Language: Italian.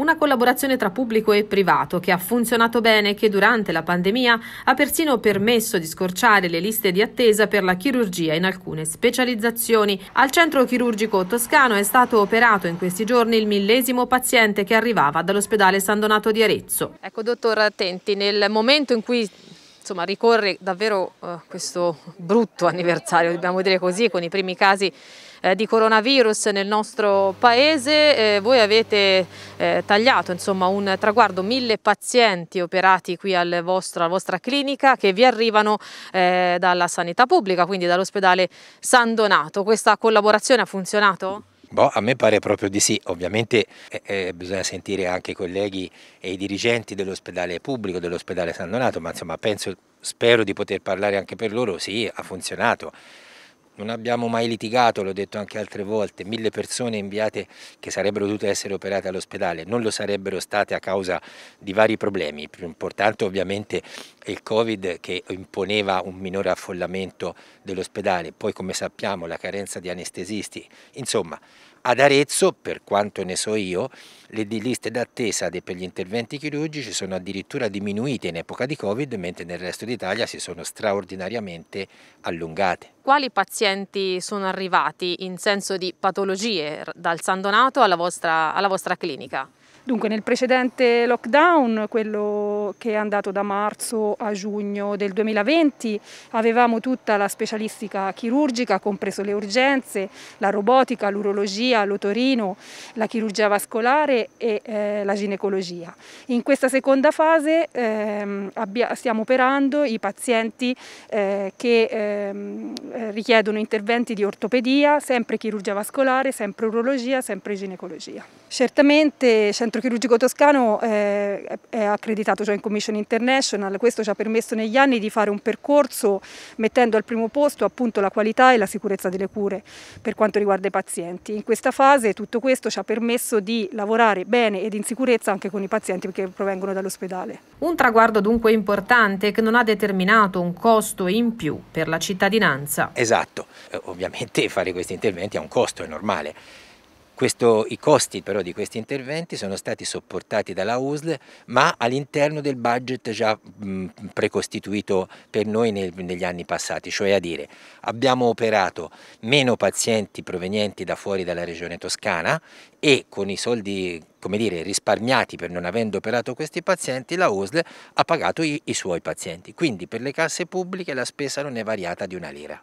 Una collaborazione tra pubblico e privato che ha funzionato bene e che durante la pandemia ha persino permesso di scorciare le liste di attesa per la chirurgia in alcune specializzazioni. Al centro chirurgico toscano è stato operato in questi giorni il millesimo paziente che arrivava dall'ospedale San Donato di Arezzo. Ecco, dottor Attenti, nel momento in cui insomma, ricorre davvero eh, questo brutto anniversario, dobbiamo dire così, con i primi casi eh, di coronavirus nel nostro paese. Eh, voi avete eh, tagliato insomma, un traguardo, mille pazienti operati qui al vostro, alla vostra clinica che vi arrivano eh, dalla sanità pubblica, quindi dall'ospedale San Donato. Questa collaborazione ha funzionato? Boh, a me pare proprio di sì, ovviamente eh, eh, bisogna sentire anche i colleghi e i dirigenti dell'ospedale pubblico, dell'ospedale San Donato, ma insomma penso, spero di poter parlare anche per loro, sì, ha funzionato. Non abbiamo mai litigato, l'ho detto anche altre volte, mille persone inviate che sarebbero dovute essere operate all'ospedale non lo sarebbero state a causa di vari problemi, Il più importante ovviamente il Covid che imponeva un minore affollamento dell'ospedale, poi come sappiamo la carenza di anestesisti, insomma ad Arezzo, per quanto ne so io, le liste d'attesa per gli interventi chirurgici sono addirittura diminuite in epoca di Covid, mentre nel resto d'Italia si sono straordinariamente allungate. Quali pazienti sono arrivati in senso di patologie dal San Donato alla vostra, alla vostra clinica? Dunque nel precedente lockdown, quello che è andato da marzo a giugno del 2020, avevamo tutta la specialistica chirurgica, compreso le urgenze, la robotica, l'urologia, l'otorino, la chirurgia vascolare e eh, la ginecologia. In questa seconda fase ehm, stiamo operando i pazienti eh, che ehm, richiedono interventi di ortopedia, sempre chirurgia vascolare, sempre urologia, sempre ginecologia. Certamente centro centro chirurgico toscano eh, è, è accreditato Joint Commission International, questo ci ha permesso negli anni di fare un percorso mettendo al primo posto appunto la qualità e la sicurezza delle cure per quanto riguarda i pazienti. In questa fase tutto questo ci ha permesso di lavorare bene ed in sicurezza anche con i pazienti che provengono dall'ospedale. Un traguardo dunque importante che non ha determinato un costo in più per la cittadinanza. Esatto, eh, ovviamente fare questi interventi ha un costo, è normale. Questo, I costi però di questi interventi sono stati sopportati dalla USL ma all'interno del budget già mh, precostituito per noi nel, negli anni passati, cioè a dire abbiamo operato meno pazienti provenienti da fuori dalla regione toscana e con i soldi come dire, risparmiati per non avendo operato questi pazienti, la USL ha pagato i, i suoi pazienti. Quindi per le casse pubbliche la spesa non è variata di una lira.